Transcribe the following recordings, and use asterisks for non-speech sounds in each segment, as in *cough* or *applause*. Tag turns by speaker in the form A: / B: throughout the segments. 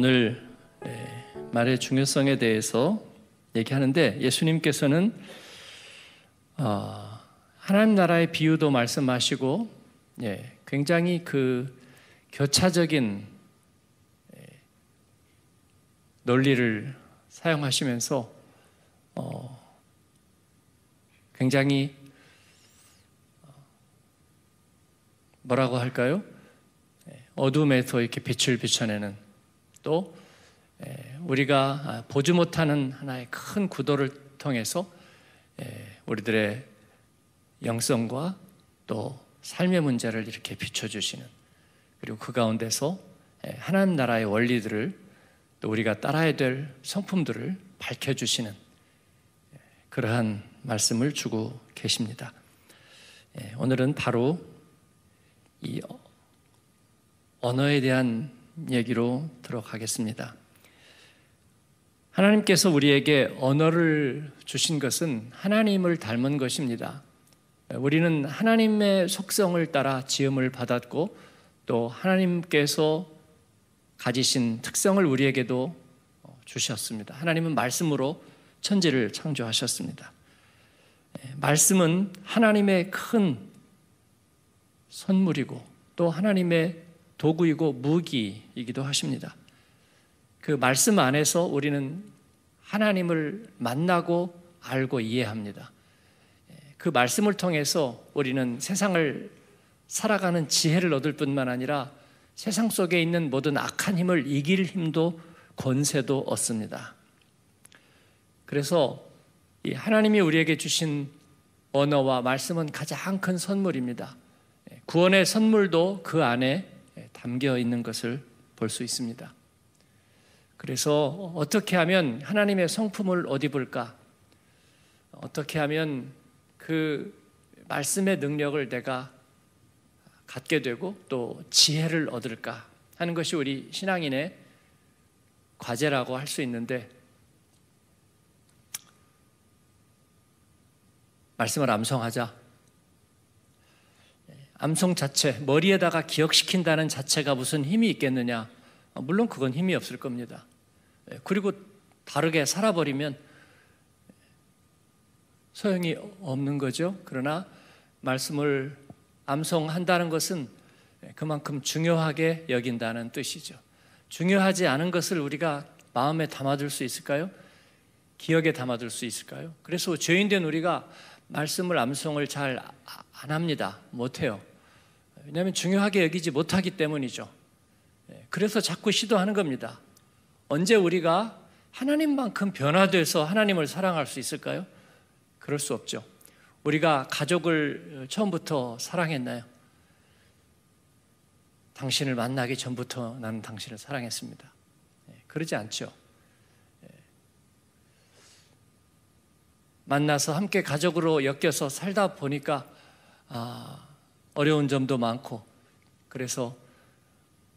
A: 오늘 예, 말의 중요성에 대해서 얘기하는데 예수님께서는 어, 하나님 나라의 비유도 말씀하시고 예, 굉장히 그 교차적인 예, 논리를 사용하시면서 어, 굉장히 어, 뭐라고 할까요? 어둠에서 이렇게 빛을 비춰내는 또 예, 우리가 아, 보지 못하는 하나의 큰 구도를 통해서 예, 우리들의 영성과 또 삶의 문제를 이렇게 비춰주시는 그리고 그 가운데서 예, 하나님 나라의 원리들을 또 우리가 따라야 될 성품들을 밝혀주시는 그러한 말씀을 주고 계십니다. 오늘은 바로 이 언어에 대한 얘기로 들어가겠습니다. 하나님께서 우리에게 언어를 주신 것은 하나님을 닮은 것입니다. 우리는 하나님의 속성을 따라 지음을 받았고 또 하나님께서 가지신 특성을 우리에게도 주셨습니다. 하나님은 말씀으로 천지를 창조하셨습니다. 말씀은 하나님의 큰 선물이고 또 하나님의 도구이고 무기이기도 하십니다. 그 말씀 안에서 우리는 하나님을 만나고 알고 이해합니다. 예, 그 말씀을 통해서 우리는 세상을 살아가는 지혜를 얻을 뿐만 아니라 세상 속에 있는 모든 악한 힘을 이길 힘도 권세도 얻습니다. 그래서 하나님이 우리에게 주신 언어와 말씀은 가장 큰 선물입니다. 예, 구원의 선물도 그 안에 예, 담겨 있는 것을 볼 수 있습니다. 그래서 어떻게 하면 하나님의 성품을 옷 입을까? 어떻게 하면 그 말씀의 능력을 내가 갖게 되고 또 지혜를 얻을까 하는 것이 우리 신앙인의 과제라고 할 수 있는데 말씀을 암송하자 암송 자체, 머리에다가 기억시킨다는 자체가 무슨 힘이 있겠느냐? 어, 물론 그건 힘이 없을 겁니다. 예, 그리고 다르게 살아버리면 소용이 없는 거죠. 그러나 말씀을 암송한다는 것은 그만큼 중요하게 여긴다는 뜻이죠. 중요하지 않은 것을 우리가 마음에 담아둘 수 있을까요? 기억에 담아둘 수 있을까요? 그래서 죄인된 우리가 말씀을 암송을 잘 안 합니다. 못해요. 왜냐하면 중요하게 여기지 못하기 때문이죠. 예, 그래서 자꾸 시도하는 겁니다. 언제 우리가 하나님만큼 변화돼서 하나님을 사랑할 수 있을까요? 그럴 수 없죠. 우리가 가족을 어, 처음부터 사랑했나요? 당신을 만나기 전부터 나는 당신을 사랑했습니다. 예, 그러지 않죠. 예. 만나서 함께 가족으로 엮여서 살다 보니까 아, 어려운 점도 많고 그래서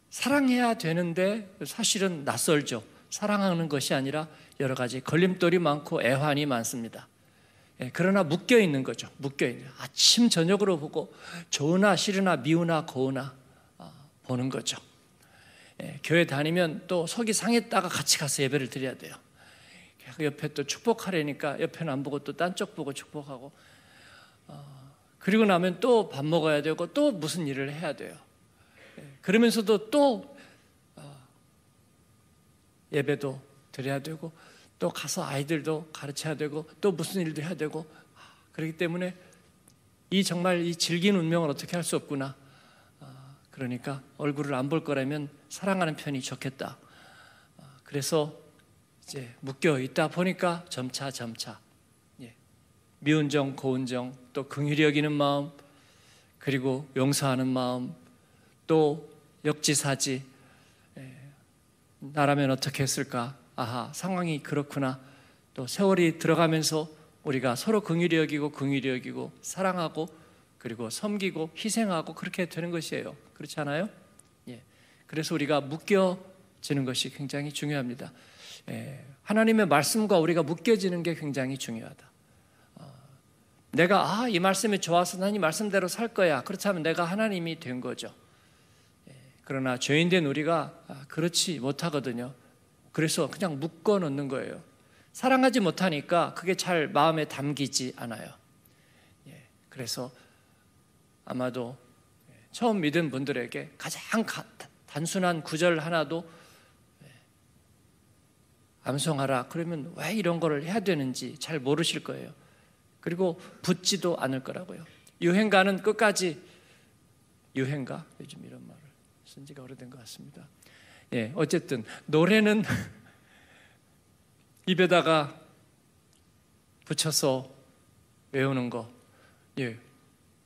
A: 사랑해야 되는데 사실은 낯설죠. 사랑하는 것이 아니라 여러 가지 걸림돌이 많고 애환이 많습니다. 예, 그러나 묶여 있는 거죠. 묶여 있는 아침 저녁으로 보고 좋으나 싫으나 미우나 고우나 아, 보는 거죠. 예, 교회 다니면 또 속이 상했다가 같이 가서 예배를 드려야 돼요. 옆에 또 축복하려니까 옆에는 안 보고 또 딴 쪽 보고 축복하고 어, 그리고 나면 또 밥 먹어야 되고 또 무슨 일을 해야 돼요. 예, 그러면서도 또 어, 예배도 드려야 되고 또 가서 아이들도 가르쳐야 되고 또 무슨 일도 해야 되고 아, 그렇기 때문에 이 정말 이즐긴 운명을 어떻게 할 수 없구나. 아, 그러니까 얼굴을 안 볼 거라면 사랑하는 편이 좋겠다. 아, 그래서 이제 묶여 있다 보니까 점차 점차 미운 정, 고운 정, 또 긍휼히 여기는 마음, 그리고 용서하는 마음, 또 역지사지. 예, 나라면 어떻게 했을까? 아하, 상황이 그렇구나. 또 세월이 들어가면서 우리가 서로 긍휼히 여기고 긍휼히 여기고 사랑하고 그리고 섬기고 희생하고 그렇게 되는 것이에요. 그렇지 않아요? 예. 그래서 우리가 묶여지는 것이 굉장히 중요합니다. 예. 하나님의 말씀과 우리가 묶여지는 게 굉장히 중요하다. 내가 아, 이 말씀이 좋아서 난 이 말씀대로 살 거야. 그렇다면 내가 하나님이 된 거죠. 예, 그러나 죄인된 우리가 아, 그렇지 못하거든요. 그래서 그냥 묶어 놓는 거예요. 사랑하지 못하니까 그게 잘 마음에 담기지 않아요. 예, 그래서 아마도 예, 처음 믿은 분들에게 가장 단순한 구절 하나도 암송하라. 그러면 왜 이런 거를 해야 되는지 잘 모르실 거예요. 그리고 붙지도 않을 거라고요. 유행가는 끝까지 유행가 요즘 이런 말을 쓴 지가 오래된 것 같습니다. 예, 어쨌든 노래는 *laughs* 입에다가 붙여서 외우는 거, 예,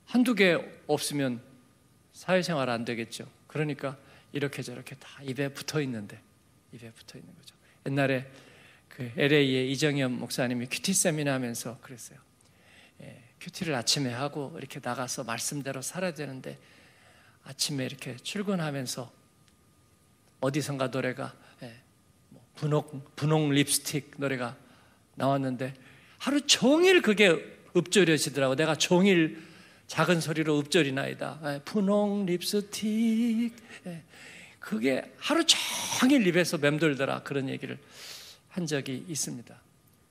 A: 한두 개 없으면 사회생활 안 되겠죠. 그러니까 이렇게 저렇게 다 입에 붙어 있는데 입에 붙어 있는 거죠. 옛날에 그 LA의 이정현 목사님이 큐티 세미나 하면서 그랬어요. 큐티를 아침에 하고 이렇게 나가서 말씀대로 살아야 되는데 아침에 이렇게 출근하면서 어디선가 노래가 예, 뭐 분홍 분홍 립스틱 노래가 나왔는데 하루 종일 그게 읊조려지더라고. 내가 종일 작은 소리로 읊조리나이다. 예, 분홍 립스틱. 예, 그게 하루 종일 입에서 맴돌더라. 그런 얘기를 한 적이 있습니다.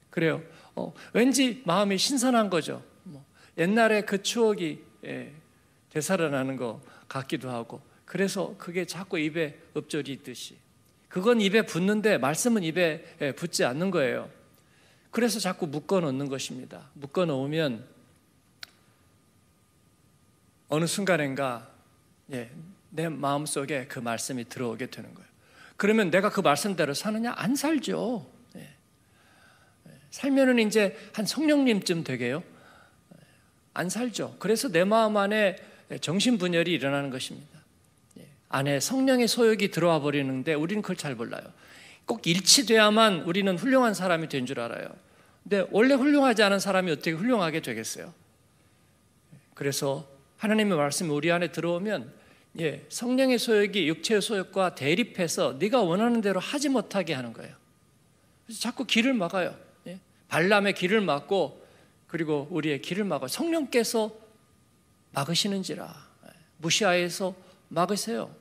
A: 그래요. 어, 왠지 마음이 신선한 거죠. 옛날에 그 추억이 예, 되살아나는 것 같기도 하고 그래서 그게 자꾸 입에 읍조리 있듯이 그건 입에 붙는데 말씀은 입에 예, 붙지 않는 거예요. 그래서 자꾸 묶어 놓는 것입니다. 묶어 놓으면 어느 순간인가 예, 내 마음 속에 그 말씀이 들어오게 되는 거예요. 그러면 내가 그 말씀대로 사느냐? 안 살죠. 예. 예 살면은 이제 한 성령님쯤 되게요. 안 살죠. 그래서 내 마음 안에 정신분열이 일어나는 것입니다. 예, 안에 성령의 소욕이 들어와 버리는데 우리는 그걸 잘 몰라요. 꼭 일치돼야만 우리는 훌륭한 사람이 된 줄 알아요. 근데 원래 훌륭하지 않은 사람이 어떻게 훌륭하게 되겠어요? 그래서 하나님의 말씀이 우리 안에 들어오면 예, 성령의 소욕이 육체의 소욕과 대립해서 네가 원하는 대로 하지 못하게 하는 거예요. 그래서 자꾸 길을 막아요. 예? 발람의 길을 막고 그리고 우리의 길을 막아 성령께서 막으시는지라 무시하에서 막으세요.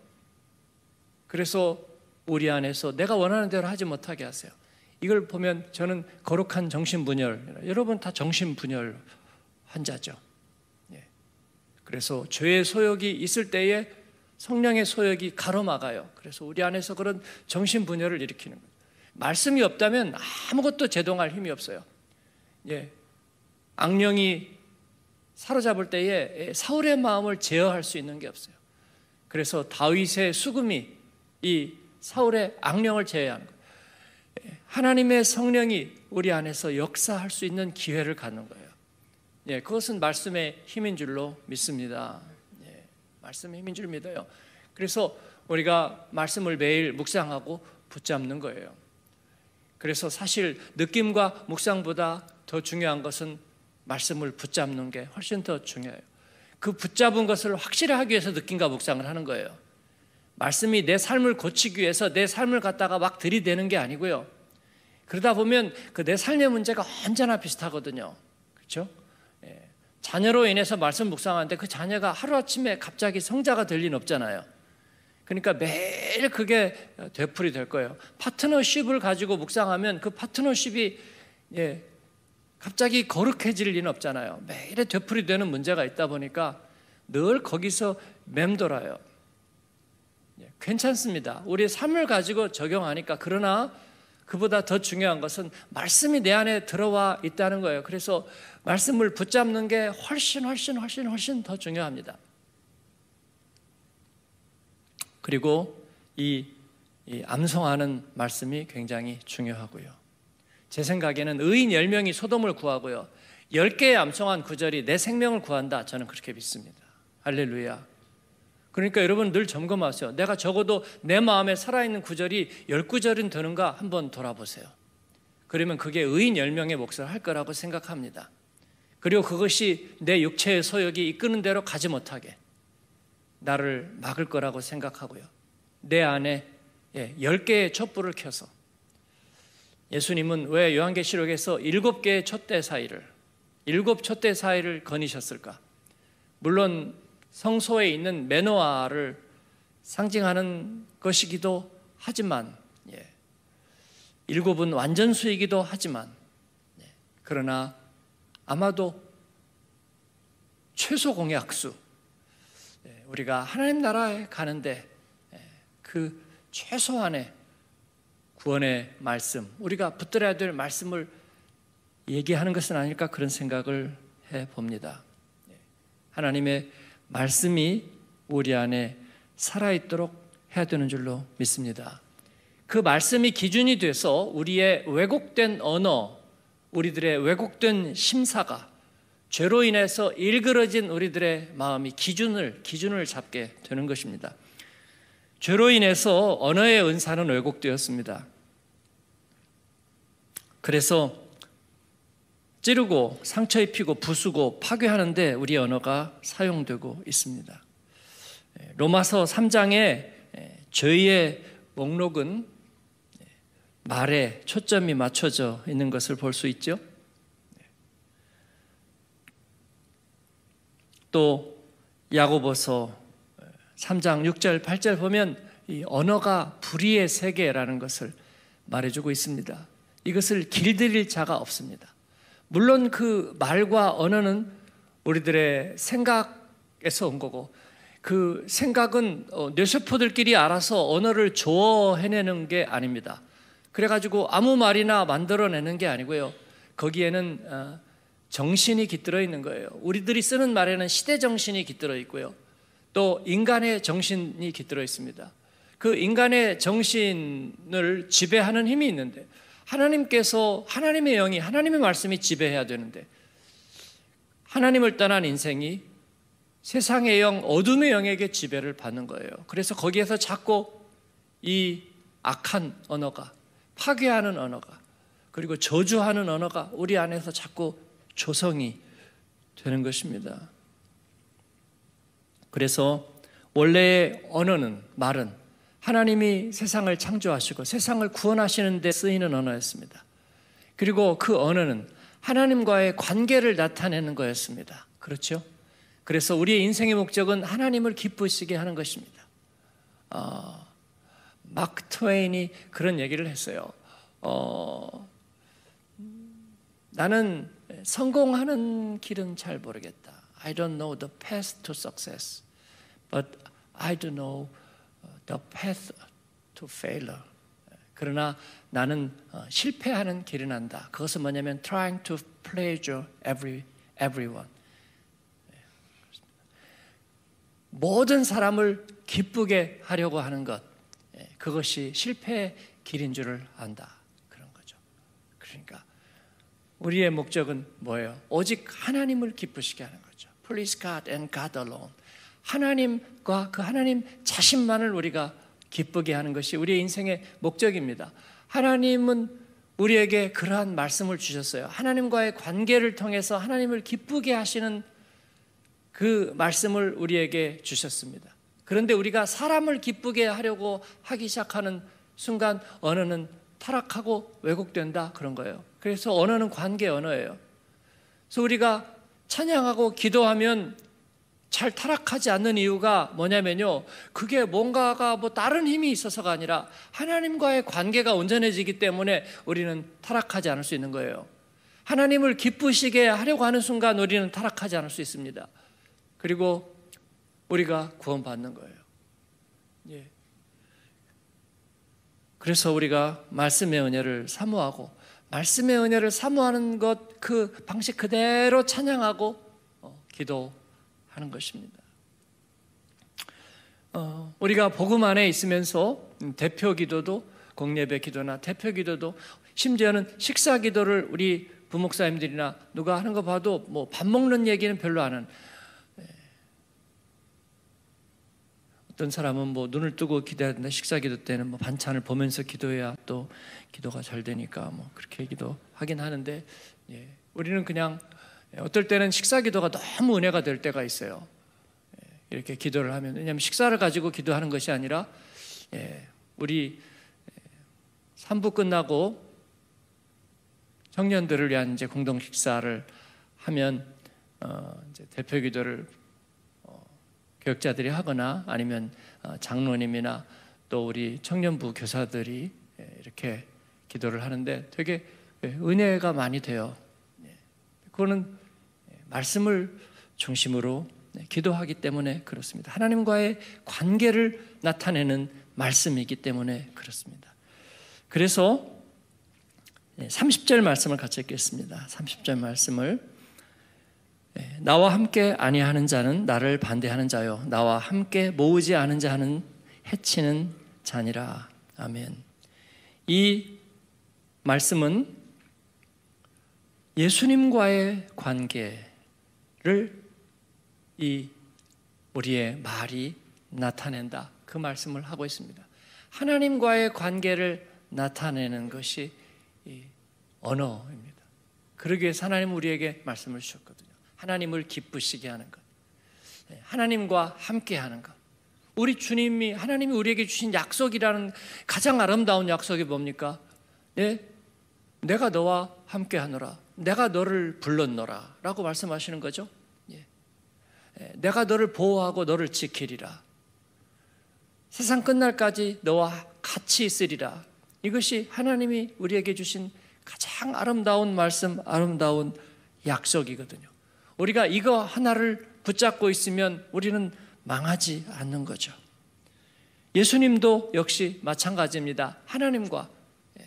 A: 그래서 우리 안에서 내가 원하는 대로 하지 못하게 하세요. 이걸 보면 저는 거룩한 정신분열, 여러분 다 정신분열 환자죠. 예. 그래서 죄의 소욕이 있을 때에 성령의 소욕이 가로막아요. 그래서 우리 안에서 그런 정신분열을 일으키는 거예요. 말씀이 없다면 아무것도 제동할 힘이 없어요. 예, 악령이 사로잡을 때에 사울의 마음을 제어할 수 있는 게 없어요. 그래서 다윗의 수금이 이 사울의 악령을 제어하는 거예요. 하나님의 성령이 우리 안에서 역사할 수 있는 기회를 갖는 거예요. 예, 그것은 말씀의 힘인 줄로 믿습니다. 예, 말씀의 힘인 줄 믿어요. 그래서 우리가 말씀을 매일 묵상하고 붙잡는 거예요. 그래서 사실 느낌과 묵상보다 더 중요한 것은 말씀을 붙잡는 게 훨씬 더 중요해요. 그 붙잡은 것을 확실하기 히 위해서 느낀가 묵상을 하는 거예요. 말씀이 내 삶을 고치기 위해서 내 삶을 갖다가 막 들이대는 게 아니고요. 그러다 보면 그 내 삶의 문제가 언제나 비슷하거든요. 그렇죠? 예. 자녀로 인해서 말씀 묵상하는데 그 자녀가 하루아침에 갑자기 성자가 될 리는 없잖아요. 그러니까 매일 그게 되풀이 될 거예요. 파트너십을 가지고 묵상하면 그 파트너십이 예, 갑자기 거룩해질 리는 없잖아요. 매일에 되풀이되는 문제가 있다 보니까 늘 거기서 맴돌아요. 예, 괜찮습니다. 우리 삶을 가지고 적용하니까 그러나 그보다 더 중요한 것은 말씀이 내 안에 들어와 있다는 거예요. 그래서 말씀을 붙잡는 게 훨씬 훨씬 훨씬 훨씬 더 중요합니다. 그리고 이, 이 암송하는 말씀이 굉장히 중요하고요. 제 생각에는 의인 10명이 소돔을 구하고요. 10개의 암송한 구절이 내 생명을 구한다. 저는 그렇게 믿습니다. 할렐루야. 그러니까 여러분 늘 점검하세요. 내가 적어도 내 마음에 살아있는 구절이 10구절은 되는가 한번 돌아보세요. 그러면 그게 의인 10명의 몫을 할 거라고 생각합니다. 그리고 그것이 내 육체의 소욕이 이끄는 대로 가지 못하게 나를 막을 거라고 생각하고요. 내 안에 예, 10개의 촛불을 켜서 예수님은 왜 요한계시록에서 일곱 개의 첫 대 사이를 일곱 첫 대 사이를 거니셨을까? 물론 성소에 있는 메노아를 상징하는 것이기도 하지만 예. 일곱은 완전수이기도 하지만 예. 그러나 아마도 최소 공약수 예. 우리가 하나님 나라에 가는데 예. 그 최소한의 구원의 말씀, 우리가 붙들어야 될 말씀을 얘기하는 것은 아닐까 그런 생각을 해 봅니다. 네. 하나님의 말씀이 우리 안에 살아있도록 해야 되는 줄로 믿습니다. 그 말씀이 기준이 돼서 우리의 왜곡된 언어, 우리들의 왜곡된 심사가 죄로 인해서 일그러진 우리들의 마음이 기준을 기준을 잡게 되는 것입니다. 죄로 인해서 언어의 은사는 왜곡되었습니다. 그래서 찌르고 상처 입히고 부수고 파괴하는데 우리 언어가 사용되고 있습니다. 예, 로마서 3장의 예, 죄의 목록은 예, 말에 초점이 맞춰져 있는 것을 볼 수 있죠. 또 야고보서 3장 6절 8절 보면 이 언어가 불의의 세계라는 것을 말해주고 있습니다. 이것을 길들일 자가 없습니다. 물론 그 말과 언어는 우리들의 생각에서 온 거고 그 생각은 어, 뇌세포들끼리 알아서 언어를 조어해내는 게 아닙니다. 그래가지고 아무 말이나 만들어내는 게 아니고요. 거기에는 어, 정신이 깃들어 있는 거예요. 우리들이 쓰는 말에는 시대 정신이 깃들어 있고요. 또 인간의 정신이 깃들어 있습니다. 그 인간의 정신을 지배하는 힘이 있는데 하나님께서 하나님의 영이 하나님의 말씀이 지배해야 되는데 하나님을 떠난 인생이 세상의 영, 어둠의 영에게 지배를 받는 거예요. 그래서 거기에서 자꾸 이 악한 언어가 파괴하는 언어가 그리고 저주하는 언어가 우리 안에서 자꾸 조성이 되는 것입니다. 그래서 원래의 언어는 말은 하나님이 세상을 창조하시고 세상을 구원하시는 데 쓰이는 언어였습니다. 그리고 그 언어는 하나님과의 관계를 나타내는 거였습니다. 그렇죠? 그래서 우리의 인생의 목적은 하나님을 기쁘시게 하는 것입니다. 어, 마 트웨인이 그런 얘기를 했어요. 어, 나는 성공하는 길은 잘 모르겠다. I don't know the path to success, but I do know the path to failure. 그러나 나는 어, 실패하는 길을 안다. 그것은 뭐냐면 trying to pleasure every everyone. 예. 모든 사람을 기쁘게 하려고 하는 것. 예. 그것이 실패의 길인 줄을 안다. 그런 거죠. 그러니까 우리의 목적은 뭐예요? 오직 하나님을 기쁘시게 하는 거죠. Please God and God alone. 하나님과 그 하나님 자신만을 우리가 기쁘게 하는 것이 우리의 인생의 목적입니다. 하나님은 우리에게 그러한 말씀을 주셨어요. 하나님과의 관계를 통해서 하나님을 기쁘게 하시는 그 말씀을 우리에게 주셨습니다. 그런데 우리가 사람을 기쁘게 하려고 하기 시작하는 순간 언어는 타락하고 왜곡된다 그런 거예요. 그래서 언어는 관계 언어예요. 그래서 우리가 찬양하고 기도하면 잘 타락하지 않는 이유가 뭐냐면요. 그게 뭔가가 뭐 다른 힘이 있어서가 아니라 하나님과의 관계가 온전해지기 때문에 우리는 타락하지 않을 수 있는 거예요. 하나님을 기쁘시게 하려고 하는 순간 우리는 타락하지 않을 수 있습니다. 그리고 우리가 구원받는 거예요. 예. 그래서 우리가 말씀의 은혜를 사모하고 말씀의 은혜를 사모하는 것 그 방식 그대로 찬양하고 어, 기도 하는 것입니다. 어, 우리가 복음 안에 있으면서 음, 대표 기도도 공예배 기도나 대표 기도도 심지어는 식사 기도를 우리 부목사님들이나 누가 하는 거 봐도 뭐 밥 먹는 얘기는 별로 안 하는 예. 어떤 사람은 뭐 눈을 뜨고 기도해야 된 식사 기도 때는 뭐 반찬을 보면서 기도해야 또 기도가 잘 되니까 뭐 그렇게 기도 하긴 하는데 예, 우리는 그냥 예, 어떨 때는 식사 기도가 너무 은혜가 될 때가 있어요. 예, 이렇게 기도를 하면 왜냐하면 식사를 가지고 기도하는 것이 아니라 예, 우리 3부 끝나고 청년들을 위한 이제 공동 식사를 하면 어, 이제 대표 기도를 어, 교육자들이 하거나 아니면 어, 장로님이나 또 우리 청년부 교사들이 이렇게 기도를 하는데 되게 은혜가 많이 돼요. 그거는 말씀을 중심으로 네, 기도하기 때문에 그렇습니다. 하나님과의 관계를 나타내는 말씀이기 때문에 그렇습니다. 그래서 30절 말씀을 같이 읽겠습니다. 30절 말씀을 네, 나와 함께 아니하는 자는 나를 반대하는 자요 나와 함께 모으지 않은 자는 해치는 자니라. 아멘. 이 말씀은 예수님과의 관계 이 우리의 말이 나타낸다. 그 말씀을 하고 있습니다. 하나님과의 관계를 나타내는 것이 언어입니다. 그러기 위해서 하나님 우리에게 말씀을 주셨거든요. 하나님을 기쁘시게 하는 것. 네, 하나님과 함께 하는 것. 우리 주님이 하나님이 우리에게 주신 약속이라는 가장 아름다운 약속이 뭡니까? 네? 내가 너와 함께 하노라. 내가 너를 불렀노라. 라고 말씀하시는 거죠. 예, 내가 너를 보호하고 너를 지키리라. 세상 끝날까지 너와 같이 있으리라. 이것이 하나님이 우리에게 주신 가장 아름다운 말씀, 아름다운 약속이거든요. 우리가 이거 하나를 붙잡고 있으면 우리는 망하지 않는 거죠. 예수님도 역시 마찬가지입니다. 하나님과 예,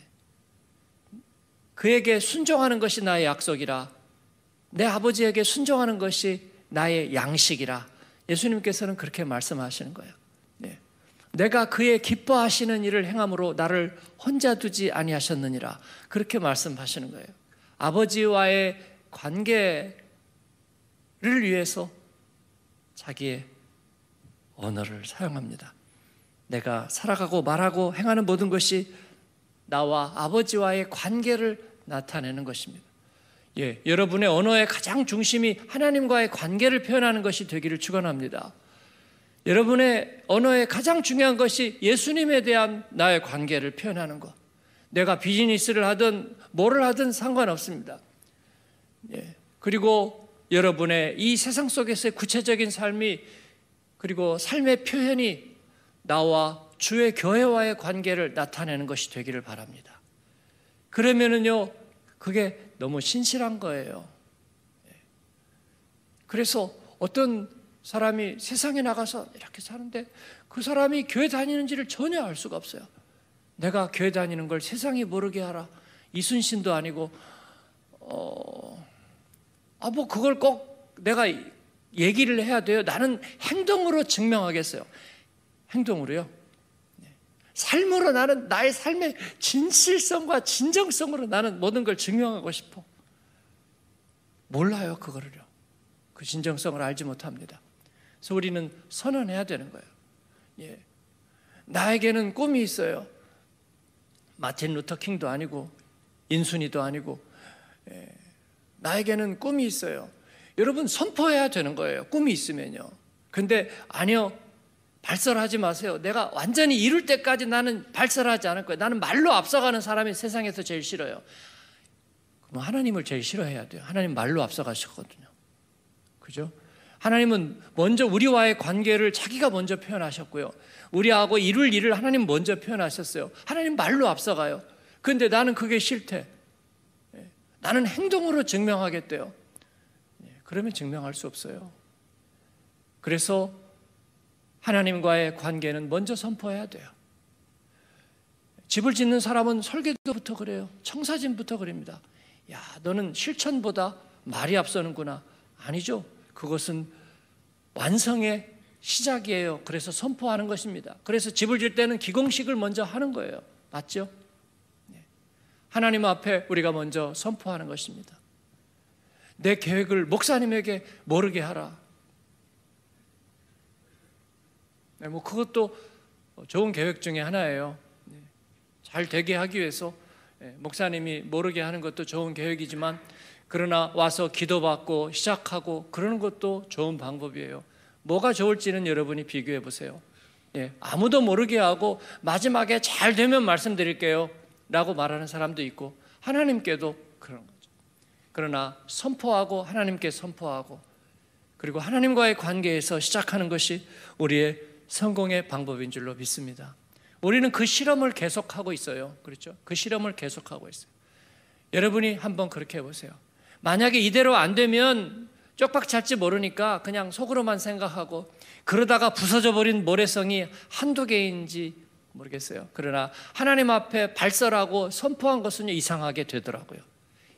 A: 그에게 순종하는 것이 나의 약속이라 내 아버지에게 순종하는 것이 나의 양식이라 예수님께서는 그렇게 말씀하시는 거예요. 네. 내가 그의 기뻐하시는 일을 행함으로 나를 혼자 두지 아니하셨느니라 그렇게 말씀하시는 거예요. 아버지와의 관계를 위해서 자기의 언어를 사용합니다. 내가 살아가고 말하고 행하는 모든 것이 나와 아버지와의 관계를 나타내는 것입니다. 예, 여러분의 언어의 가장 중심이 하나님과의 관계를 표현하는 것이 되기를 축원합니다. 여러분의 언어의 가장 중요한 것이 예수님에 대한 나의 관계를 표현하는 것. 내가 비즈니스를 하든 뭐를 하든 상관없습니다. 예, 그리고 여러분의 이 세상 속에서의 구체적인 삶이 그리고 삶의 표현이 나와 주의 교회와의 관계를 나타내는 것이 되기를 바랍니다. 그러면은요, 그게 너무 신실한 거예요. 예. 그래서 어떤 사람이 세상에 나가서 이렇게 사는데 그 사람이 교회 다니는지를 전혀 알 수가 없어요. 내가 교회 다니는 걸 세상이 모르게 하라. 이순신도 아니고, 어, 아, 뭐 그걸 꼭 내가 얘기를 해야 돼요. 나는 행동으로 증명하겠어요. 행동으로요? 삶으로 나는 나의 삶의 진실성과 진정성으로 나는 모든 걸 증명하고 싶어. 몰라요, 그거를요. 그 진정성을 알지 못합니다. 그래서 우리는 선언해야 되는 거예요. 예. 나에게는 꿈이 있어요. 마틴 루터 킹도 아니고, 인순이도 아니고, 예. 나에게는 꿈이 있어요. 여러분, 선포해야 되는 거예요. 꿈이 있으면요. 근데, 아니요, 발설하지 마세요. 내가 완전히 이룰 때까지 나는 발설하지 않을 거예요. 나는 말로 앞서가는 사람이 세상에서 제일 싫어요. 그럼 뭐 하나님을 제일 싫어해야 돼요. 하나님 말로 앞서가셨거든요. 그죠? 하나님은 먼저 우리와의 관계를 자기가 먼저 표현하셨고요. 우리하고 이룰 일을 하나님 먼저 표현하셨어요. 하나님 말로 앞서가요. 근데 나는 그게 싫대. 예. 나는 행동으로 증명하겠대요. 예. 그러면 증명할 수 없어요. 그래서 하나님과의 관계는 먼저 선포해야 돼요. 집을 짓는 사람은 설계도부터 그래요. 청사진부터 그럽니다. 야, 너는 실천보다 말이 앞서는구나. 아니죠. 그것은 완성의 시작이에요. 그래서 선포하는 것입니다. 그래서 집을 질 때는 기공식을 먼저 하는 거예요. 맞죠? 네. 하나님 앞에 우리가 먼저 선포하는 것입니다. 내 계획을 목사님에게 모르게 하라. 네, 뭐 그것도 좋은 계획 중에 하나예요. 네, 잘 되게 하기 위해서 네, 목사님이 모르게 하는 것도 좋은 계획이지만 그러나 와서 기도받고 시작하고 그러는 것도 좋은 방법이에요. 뭐가 좋을지는 여러분이 비교해 보세요. 예, 아무도 모르게 하고 마지막에 잘 되면 말씀드릴게요. 라고 말하는 사람도 있고 하나님께도 그런 거죠. 그러나 선포하고 하나님께 선포하고 그리고 하나님과의 관계에서 시작하는 것이 우리의 성공의 방법인 줄로 믿습니다. 우리는 그 실험을 계속하고 있어요. 그렇죠? 그 실험을 계속하고 있어요. 여러분이 한번 그렇게 해보세요. 만약에 이대로 안 되면 쪽박 잘지 모르니까 그냥 속으로만 생각하고 그러다가 부서져 버린 모래성이 한두 개인지 모르겠어요. 그러나 하나님 앞에 발설하고 선포한 것은 이상하게 되더라고요.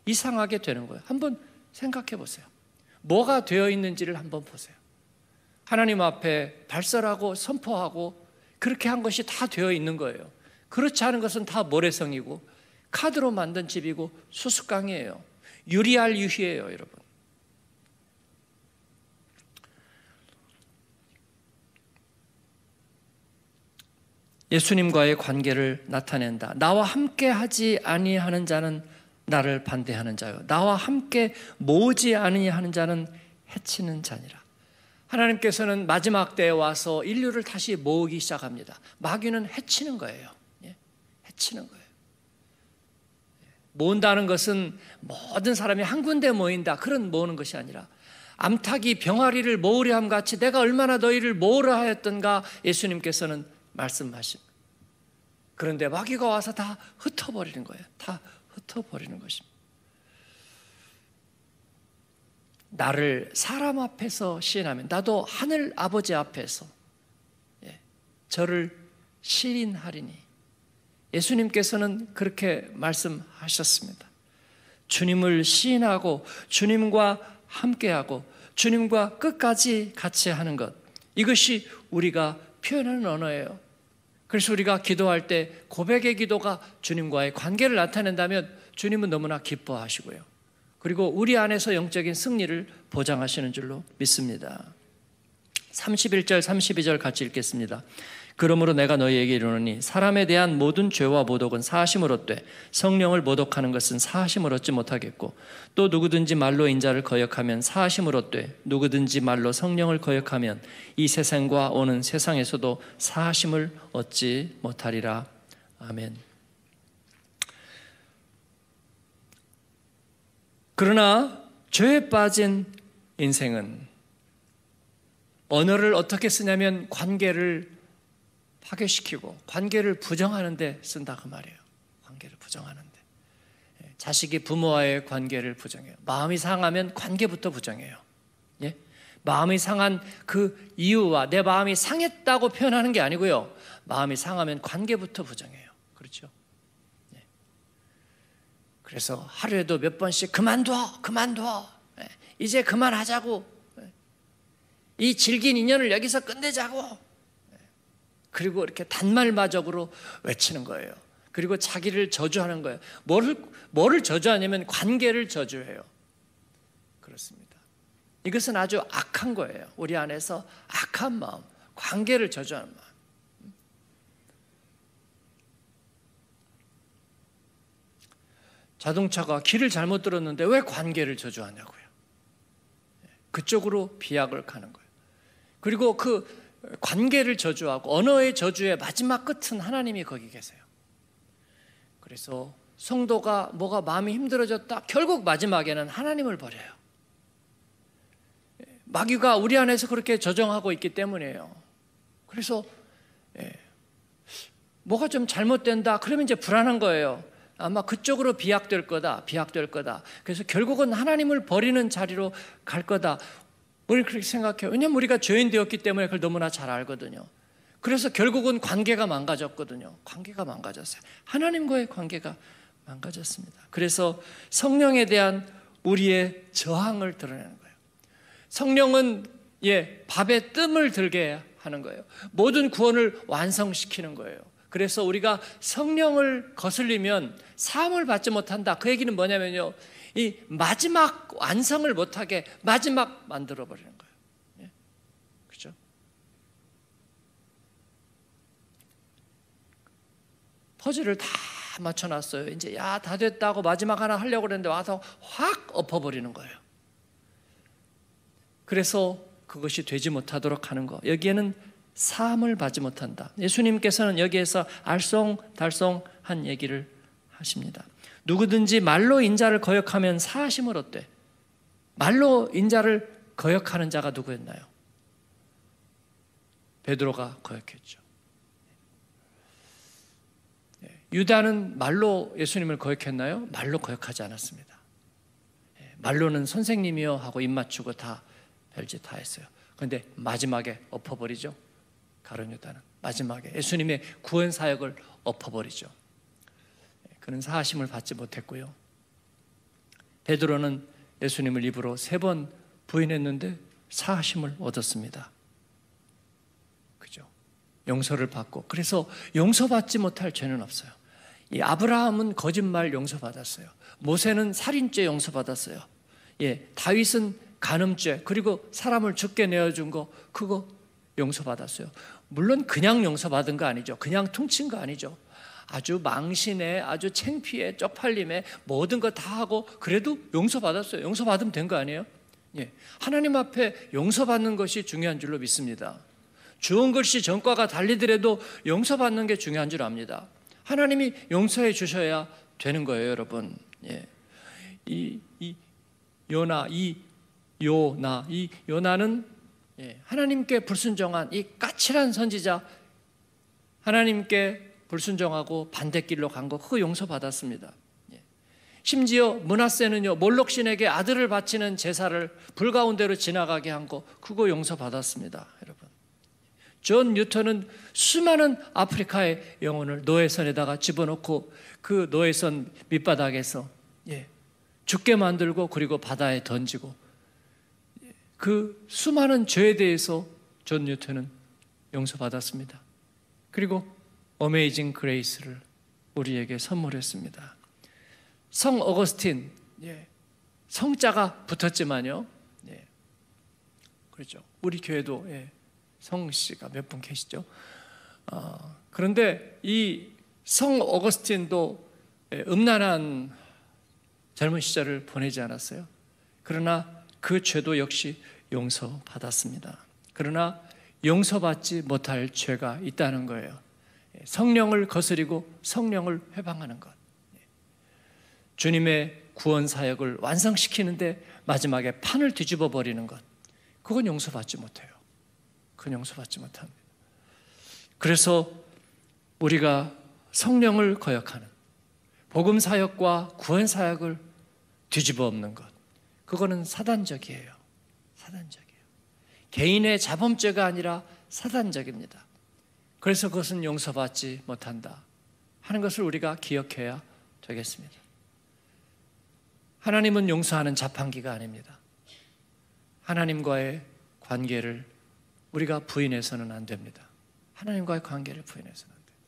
A: 이상하게 되는 거예요. 한번 생각해 보세요. 뭐가 되어 있는지를 한번 보세요. 하나님 앞에 발설하고 선포하고 그렇게 한 것이 다 되어 있는 거예요. 그렇지 않은 것은 다 모래성이고 카드로 만든 집이고 수수깡이에요. 유리알 유희예요, 여러분. 예수님과의 관계를 나타낸다. 나와 함께 하지 아니하는 자는 나를 반대하는 자요. 나와 함께 모으지 아니하는 자는 해치는 자니라. 하나님께서는 마지막 때에 와서 인류를 다시 모으기 시작합니다. 마귀는 해치는 거예요. 예? 해치는 거예요. 예. 모은다는 것은 모든 사람이 한 군데 모인다. 그런 모으는 것이 아니라 암탉이 병아리를 모으려 함 같이 내가 얼마나 너희를 모으라 하였던가 예수님께서는 말씀하십니다. 그런데 마귀가 와서 다 흩어버리는 거예요. 다 흩어버리는 것입니다. 나를 사람 앞에서 시인하면 나도 하늘 아버지 앞에서 예, 저를 시인하리니 예수님께서는 그렇게 말씀하셨습니다. 주님을 시인하고 주님과 함께하고 주님과 끝까지 같이 하는 것 이것이 우리가 표현하는 언어예요. 그래서 우리가 기도할 때 고백의 기도가 주님과의 관계를 나타낸다면 주님은 너무나 기뻐하시고요. 그리고 우리 안에서 영적인 승리를 보장하시는 줄로 믿습니다. 31절, 32절 같이 읽겠습니다. 그러므로 내가 너희에게 이르노니 사람에 대한 모든 죄와 모독은 사심을 얻되 성령을 모독하는 것은 사심을 얻지 못하겠고 또 누구든지 말로 인자를 거역하면 사심을 얻되 누구든지 말로 성령을 거역하면 이 세상과 오는 세상에서도 사심을 얻지 못하리라. 아멘. 그러나 죄에 빠진 인생은 언어를 어떻게 쓰냐면 관계를 파괴시키고 관계를 부정하는데 쓴다 그 말이에요. 관계를 부정하는데 예, 자식이 부모와의 관계를 부정해요. 마음이 상하면 관계부터 부정해요. 예? 마음이 상한 그 이유와 내 마음이 상했다고 표현하는 게 아니고요. 마음이 상하면 관계부터 부정해요. 그래서 하루에도 몇 번씩 그만둬, 그만둬, 예, 이제 그만하자고. 예, 이 질긴 인연을 여기서 끝내자고. 예, 그리고 이렇게 단말마적으로 외치는 거예요. 그리고 자기를 저주하는 거예요. 뭐를, 뭐를 저주하냐면 관계를 저주해요. 그렇습니다. 이것은 아주 악한 거예요. 우리 안에서 악한 마음, 관계를 저주하는 마음. 자동차가 길을 잘못 들었는데 왜 관계를 저주하냐고요. 그쪽으로 비약을 가는 거예요. 그리고 그 관계를 저주하고 언어의 저주의 마지막 끝은 하나님이 거기 계세요. 그래서 성도가 뭐가 마음이 힘들어졌다. 결국 마지막에는 하나님을 버려요. 마귀가 우리 안에서 그렇게 저정하고 있기 때문이에요. 그래서 예, 뭐가 좀 잘못된다. 그러면 이제 불안한 거예요. 아마 그쪽으로 비약될 거다, 비약될 거다. 그래서 결국은 하나님을 버리는 자리로 갈 거다. 우리 그렇게 생각해요. 왜냐면 우리가 죄인 되었기 때문에 그걸 너무나 잘 알거든요. 그래서 결국은 관계가 망가졌거든요. 관계가 망가졌어요. 하나님과의 관계가 망가졌습니다. 그래서 성령에 대한 우리의 저항을 드러내는 거예요. 성령은 예, 밥의 뜸을 들게 하는 거예요. 모든 구원을 완성시키는 거예요. 그래서 우리가 성령을 거슬리면 사함을 받지 못한다. 그 얘기는 뭐냐면요. 이 마지막 완성을 못하게 마지막 만들어 버리는 거예요. 예? 그죠? 퍼즐을 다 맞춰놨어요. 이제 야다 됐다고 마지막 하나 하려고 그랬는데 와서 확 엎어버리는 거예요. 그래서 그것이 되지 못하도록 하는 거. 여기에는 사함을 받지 못한다. 예수님께서는 여기에서 알쏭달쏭한 얘기를 하십니다. 누구든지 말로 인자를 거역하면 사심을 얻되 말로 인자를 거역하는 자가 누구였나요? 베드로가 거역했죠. 예, 유다는 말로 예수님을 거역했나요? 말로 거역하지 않았습니다. 예, 말로는 선생님이요 하고 입 맞추고 다 별짓 다 했어요. 그런데 마지막에 엎어버리죠. 가룟 유다는 마지막에 예수님의 구원 사역을 엎어버리죠. 그는 사심을 받지 못했고요. 베드로는 예수님을 입으로 세 번 부인했는데 사심을 얻었습니다. 그죠? 용서를 받고 그래서 용서받지 못할 죄는 없어요. 이 아브라함은 거짓말 용서받았어요. 모세는 살인죄 용서받았어요. 예, 다윗은 간음죄 그리고 사람을 죽게 내어준 거 그거 용서받았어요. 물론 그냥 용서받은 거 아니죠. 그냥 퉁친 거 아니죠. 아주 망신에 아주 챙피에 쪽팔림에 모든 거 다 하고 그래도 용서받았어요. 용서받으면 된 거 아니에요? 예. 하나님 앞에 용서받는 것이 중요한 줄로 믿습니다. 주은 글씨 전과가 달리더라도 용서받는 게 중요한 줄 압니다. 하나님이 용서해 주셔야 되는 거예요, 여러분. 예. 이, 이 요나 이 요나 이 요나는 예, 하나님께 불순종한 이 까칠한 선지자 하나님께 불순종하고 반대길로 간 거 그거 용서받았습니다. 예. 심지어 문하세는요 몰록신에게 아들을 바치는 제사를 불 가운데로 지나가게 한 거 그거 용서받았습니다, 여러분. 존 뉴턴은 수많은 아프리카의 영혼을 노예선에다가 집어넣고 그 노예선 밑바닥에서 예, 죽게 만들고 그리고 바다에 던지고 그 수많은 죄에 대해서 존 뉴턴은 용서받았습니다. 그리고 어메이징 그레이스를 우리에게 선물했습니다. 성 어거스틴, 예. 성자가 붙었지만요. 예. 그렇죠. 우리 교회도 예. 성 씨가 몇 분 계시죠? 어, 그런데 이 성 어거스틴도 예, 음란한 젊은 시절을 보내지 않았어요. 그러나 그 죄도 역시 용서받았습니다. 그러나 용서받지 못할 죄가 있다는 거예요. 성령을 거스리고 성령을 회방하는 것. 주님의 구원 사역을 완성시키는데 마지막에 판을 뒤집어 버리는 것. 그건 용서받지 못해요. 그건 용서받지 못합니다. 그래서 우리가 성령을 거역하는 복음 사역과 구원 사역을 뒤집어 엎는 것. 그거는 사단적이에요. 사단적이에요. 개인의 자범죄가 아니라 사단적입니다. 그래서 그것은 용서받지 못한다 하는 것을 우리가 기억해야 되겠습니다. 하나님은 용서하는 자판기가 아닙니다. 하나님과의 관계를 우리가 부인해서는 안 됩니다. 하나님과의 관계를 부인해서는 안 됩니다.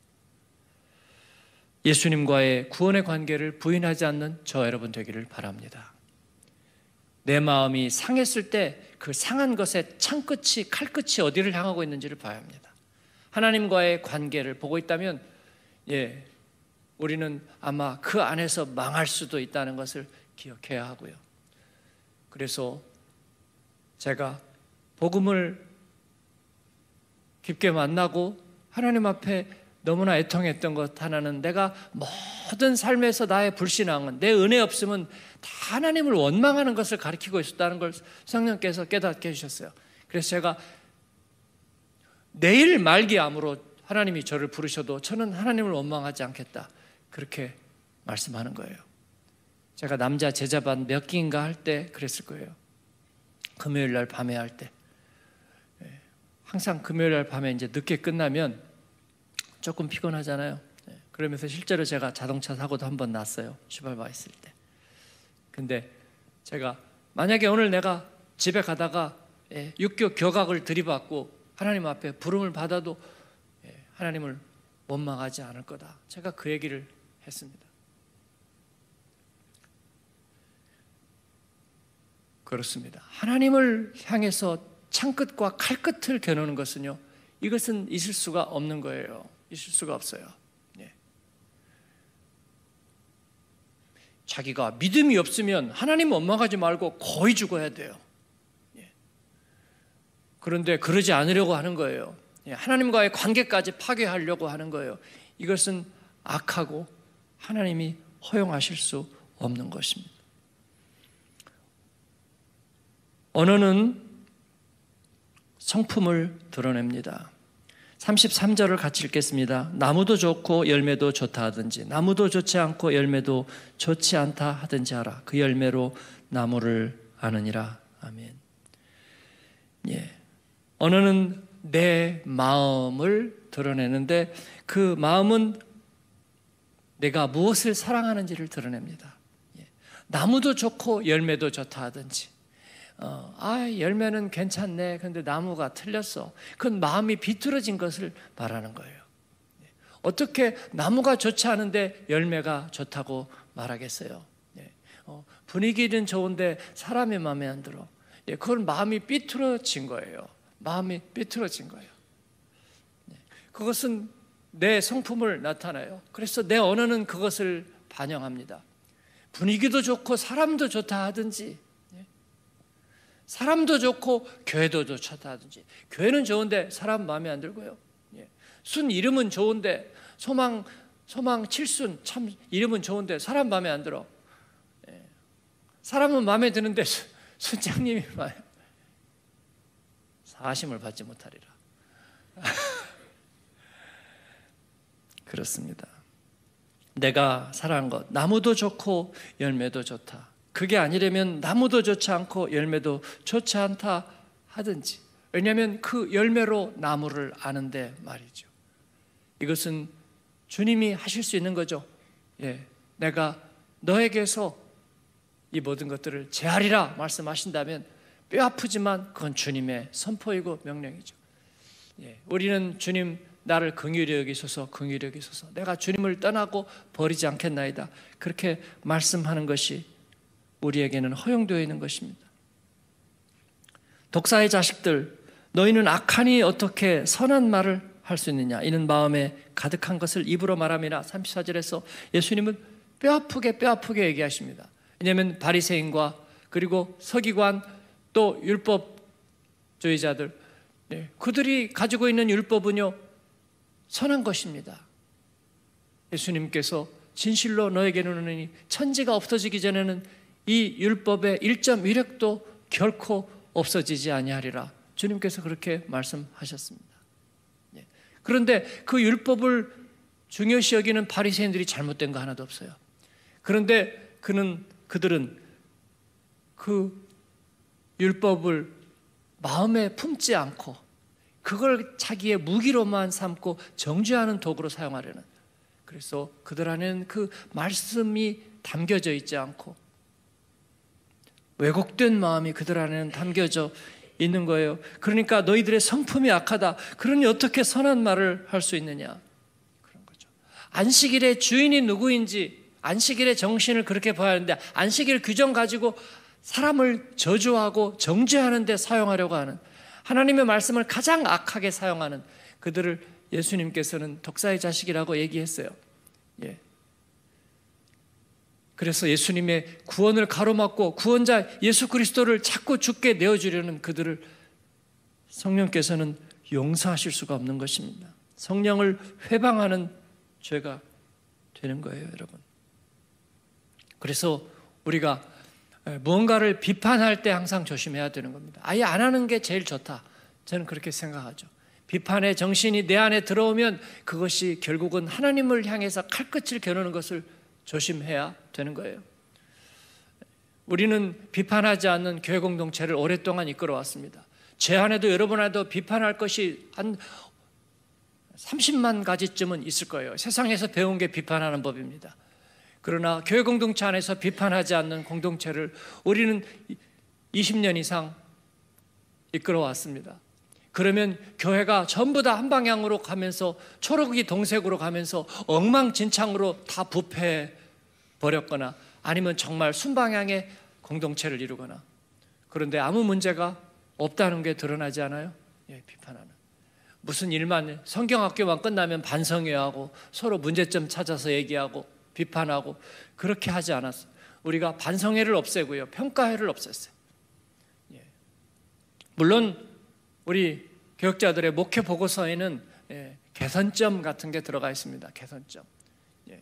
A: 예수님과의 구원의 관계를 부인하지 않는 저 여러분 되기를 바랍니다. 내 마음이 상했을 때 그 상한 것의 창끝이 칼끝이 어디를 향하고 있는지를 봐야 합니다. 하나님과의 관계를 보고 있다면 예. 우리는 아마 그 안에서 망할 수도 있다는 것을 기억해야 하고요. 그래서 제가 복음을 깊게 만나고 하나님 앞에 너무나 애통했던 것 하나는 내가 모든 삶에서 나의 불신앙은 내 은혜 없음은 다 하나님을 원망하는 것을 가리키고 있었다는 걸 성령께서 깨닫게 해주셨어요. 그래서 제가 내일 말기암으로 하나님이 저를 부르셔도 저는 하나님을 원망하지 않겠다. 그렇게 말씀하는 거예요. 제가 남자 제자반 몇 기인가 할 때 그랬을 거예요. 금요일 날 밤에 할 때. 예. 항상 금요일 날 밤에 이제 늦게 끝나면 조금 피곤하잖아요. 네, 그러면서 실제로 제가 자동차 사고도 한번 났어요. 슈발바 있을 때. 근데 제가 만약에 오늘 내가 집에 가다가 예, 육교 교각을 들이받고 하나님 앞에 부름을 받아도 예, 하나님을 원망하지 않을 거다. 제가 그 얘기를 했습니다. 그렇습니다. 하나님을 향해서 창끝과 칼끝을 겨누는 것은요, 이것은 있을 수가 없는 거예요. 있을 수가 없어요. 예. 자기가 믿음이 없으면 하나님 원망하지 말고 거의 죽어야 돼요. 예. 그런데 그러지 않으려고 하는 거예요. 예. 하나님과의 관계까지 파괴하려고 하는 거예요. 이것은 악하고 하나님이 허용하실 수 없는 것입니다. 언어는 성품을 드러냅니다. 33절을 같이 읽겠습니다. 나무도 좋고 열매도 좋다 하든지, 나무도 좋지 않고 열매도 좋지 않다 하든지 하라. 그 열매로 나무를 아느니라. 아멘. 예. 언어는 내 마음을 드러내는데 그 마음은 내가 무엇을 사랑하는지를 드러냅니다. 예. 나무도 좋고 열매도 좋다 하든지, 어, 아, 열매는 괜찮네. 근데 나무가 틀렸어. 그건 마음이 비틀어진 것을 말하는 거예요. 예. 어떻게 나무가 좋지 않은데 열매가 좋다고 말하겠어요? 예. 어, 분위기는 좋은데 사람이 마음에 안 들어. 예, 그건 마음이 삐뚤어진 거예요. 마음이 삐뚤어진 거예요. 예, 그것은 내 성품을 나타나요 그래서 내 언어는 그것을 반영합니다. 분위기도 좋고 사람도 좋다 하든지 사람도 좋고 교회도 좋다든지 교회는 좋은데 사람 마음에 안 들고요. 예. 순 이름은 좋은데 소망 소망 칠순 참 이름은 좋은데 사람 마음에 안 들어. 예. 사람은 마음에 드는데 순장님이 마요 사심을 받지 못하리라. *laughs* 그렇습니다. 내가 사랑한 것 나무도 좋고 열매도 좋다. 그게 아니라면 나무도 좋지 않고 열매도 좋지 않다 하든지. 왜냐하면 그 열매로 나무를 아는데 말이죠. 이것은 주님이 하실 수 있는 거죠. 예, 내가 너에게서 이 모든 것들을 제하리라 말씀하신다면 뼈 아프지만 그건 주님의 선포이고 명령이죠. 예, 우리는 주님 나를 긍휼히 여기소서 긍휼히 여기소서 내가 주님을 떠나고 버리지 않겠나이다 그렇게 말씀하는 것이 우리에게는 허용되어 있는 것입니다. 독사의 자식들, 너희는 악하니 어떻게 선한 말을 할 수 있느냐? 이는 마음에 가득한 것을 입으로 말함이라 34절에서 예수님은 뼈아프게 뼈아프게 얘기하십니다. 왜냐하면 바리새인과 그리고 서기관 또 율법주의자들 네, 그들이 가지고 있는 율법은요 선한 것입니다. 예수님께서 진실로 너에게 누르니 천지가 없어지기 전에는 이 율법의 일점 위력도 결코 없어지지 아니하리라. 주님께서 그렇게 말씀하셨습니다. 예. 그런데 그 율법을 중요시 여기는 바리새인들이 잘못된 거 하나도 없어요. 그런데 그는 그들은 그 율법을 마음에 품지 않고 그걸 자기의 무기로만 삼고 정죄하는 도구로 사용하려는 그래서 그들 안에는 그 말씀이 담겨져 있지 않고 왜곡된 마음이 그들 안에는 담겨져 있는 거예요. 그러니까 너희들의 성품이 악하다. 그러니 어떻게 선한 말을 할 수 있느냐? 그런 거죠. 안식일의 주인이 누구인지, 안식일의 정신을 그렇게 봐야 하는데, 안식일 규정 가지고 사람을 저주하고 정죄하는데 사용하려고 하는, 하나님의 말씀을 가장 악하게 사용하는 그들을 예수님께서는 독사의 자식이라고 얘기했어요. 예. 그래서 예수님의 구원을 가로막고 구원자 예수 그리스도를 자꾸 죽게 내어주려는 그들을 성령께서는 용서하실 수가 없는 것입니다. 성령을 회방하는 죄가 되는 거예요, 여러분. 그래서 우리가 무언가를 비판할 때 항상 조심해야 되는 겁니다. 아예 안 하는 게 제일 좋다. 저는 그렇게 생각하죠. 비판의 정신이 내 안에 들어오면 그것이 결국은 하나님을 향해서 칼끝을 겨누는 것을 조심해야 되는 거예요. 우리는 비판하지 않는 교회 공동체를 오랫동안 이끌어왔습니다. 제 안에도 여러분 안에도 비판할 것이 한 30만 가지쯤은 있을 거예요. 세상에서 배운 게 비판하는 법입니다. 그러나 교회 공동체 안에서 비판하지 않는 공동체를 우리는 20년 이상 이끌어왔습니다. 그러면 교회가 전부 다 한 방향으로 가면서 초록이 동색으로 가면서 엉망진창으로 다 부패해 버렸거나 아니면 정말 순방향의 공동체를 이루거나 그런데 아무 문제가 없다는 게 드러나지 않아요? 예, 비판하는. 무슨 일만 성경학교만 끝나면 반성회하고 서로 문제점 찾아서 얘기하고 비판하고 그렇게 하지 않았어. 우리가 반성회를 없애고요. 평가회를 없앴어요. 예. 물론 우리 교육자들의 목회 보고서에는 예, 개선점 같은 게 들어가 있습니다. 개선점. 예.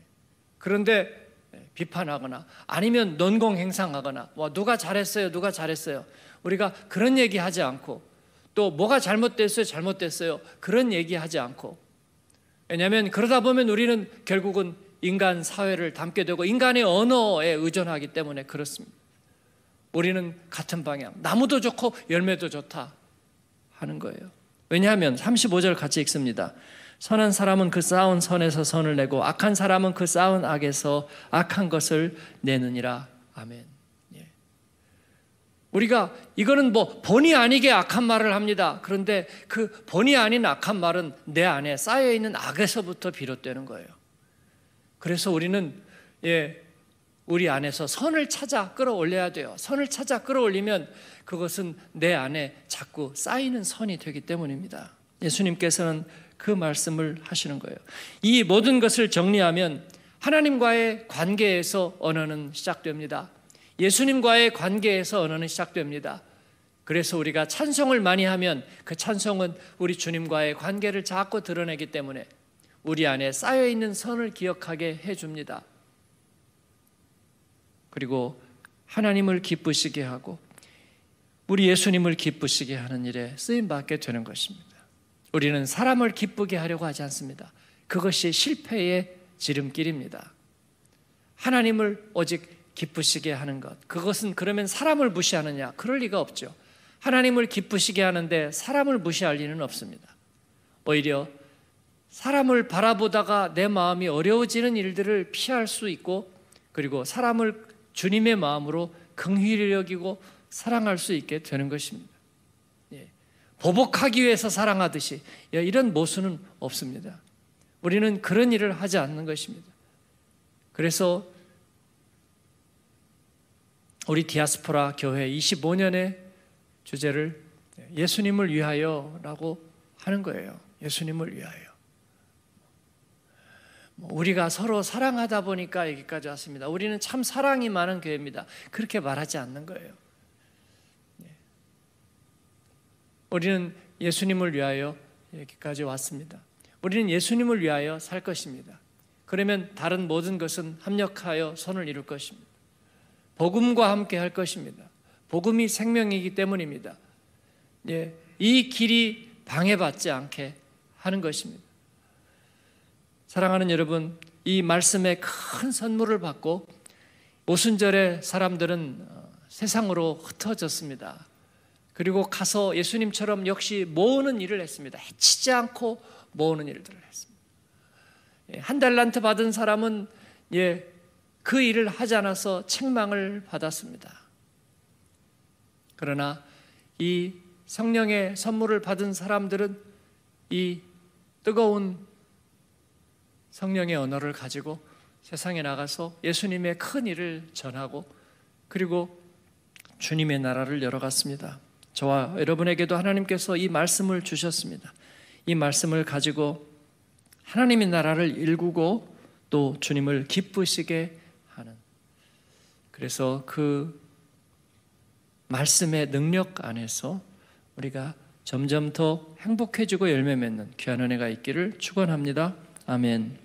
A: 그런데 예, 비판하거나 아니면 논공 행상하거나 와 뭐 누가 잘했어요, 누가 잘했어요. 우리가 그런 얘기 하지 않고 또 뭐가 잘못됐어요, 잘못됐어요. 그런 얘기 하지 않고 왜냐하면 그러다 보면 우리는 결국은 인간 사회를 담게 되고 인간의 언어에 의존하기 때문에 그렇습니다. 우리는 같은 방향. 나무도 좋고 열매도 좋다. 하는 거예요. 왜냐하면 35절 같이 읽습니다. 선한 사람은 그 싸운 선에서 선을 내고 악한 사람은 그 싸운 악에서 악한 것을 내느니라. 아멘. 예. 우리가 이거는 뭐 본의 아니게 악한 말을 합니다. 그런데 그 본의 아닌 악한 말은 내 안에 쌓여 있는 악에서부터 비롯되는 거예요. 그래서 우리는 예, 우리 안에서 선을 찾아 끌어올려야 돼요. 선을 찾아 끌어올리면 그것은 내 안에 자꾸 쌓이는 선이 되기 때문입니다. 예수님께서는 그 말씀을 하시는 거예요. 이 모든 것을 정리하면 하나님과의 관계에서 언어는 시작됩니다. 예수님과의 관계에서 언어는 시작됩니다. 그래서 우리가 찬송을 많이 하면 그 찬송은 우리 주님과의 관계를 자꾸 드러내기 때문에 우리 안에 쌓여있는 선을 기억하게 해줍니다. 그리고 하나님을 기쁘시게 하고 우리 예수님을 기쁘시게 하는 일에 쓰임 받게 되는 것입니다. 우리는 사람을 기쁘게 하려고 하지 않습니다. 그것이 실패의 지름길입니다. 하나님을 오직 기쁘시게 하는 것. 그것은 그러면 사람을 무시하느냐? 그럴 리가 없죠. 하나님을 기쁘시게 하는데 사람을 무시할 리는 없습니다. 오히려 사람을 바라보다가 내 마음이 어려워지는 일들을 피할 수 있고 그리고 사람을 주님의 마음으로 긍휼히 여기고 사랑할 수 있게 되는 것입니다. 예. 보복하기 위해서 사랑하듯이 예, 이런 모순은 없습니다. 우리는 그런 일을 하지 않는 것입니다. 그래서 우리 디아스포라 교회 25년의 주제를 예, 예수님을 위하여라고 하는 거예요. 예수님을 위하여. 우리가 서로 사랑하다 보니까 여기까지 왔습니다. 우리는 참 사랑이 많은 교회입니다. 그렇게 말하지 않는 거예요. 네. 우리는 예수님을 위하여 여기까지 왔습니다. 우리는 예수님을 위하여 살 것입니다. 그러면 다른 모든 것은 합력하여 선을 이룰 것입니다. 복음과 함께 할 것입니다. 복음이 생명이기 때문입니다. 예, 이 길이 방해받지 않게 하는 것입니다. 사랑하는 여러분, 이 말씀에 큰 선물을 받고 오순절에 사람들은 어, 세상으로 흩어졌습니다. 그리고 가서 예수님처럼 역시 모으는 일을 했습니다. 해치지 않고 모으는 일들을 했습니다. 예, 한 달란트 받은 사람은 예, 그 일을 하지 않아서 책망을 받았습니다. 그러나 이 성령의 선물을 받은 사람들은 이 뜨거운 성령의 언어를 가지고 세상에 나가서 예수님의 큰 일을 전하고 그리고 주님의 나라를 열어갔습니다. 저와 여러분에게도 하나님께서 이 말씀을 주셨습니다. 이 말씀을 가지고 하나님의 나라를 일구고 또 주님을 기쁘시게 하는 그래서 그 말씀의 능력 안에서 우리가 점점 더 행복해지고 열매 맺는 귀한 은혜가 있기를 축원합니다. 아멘.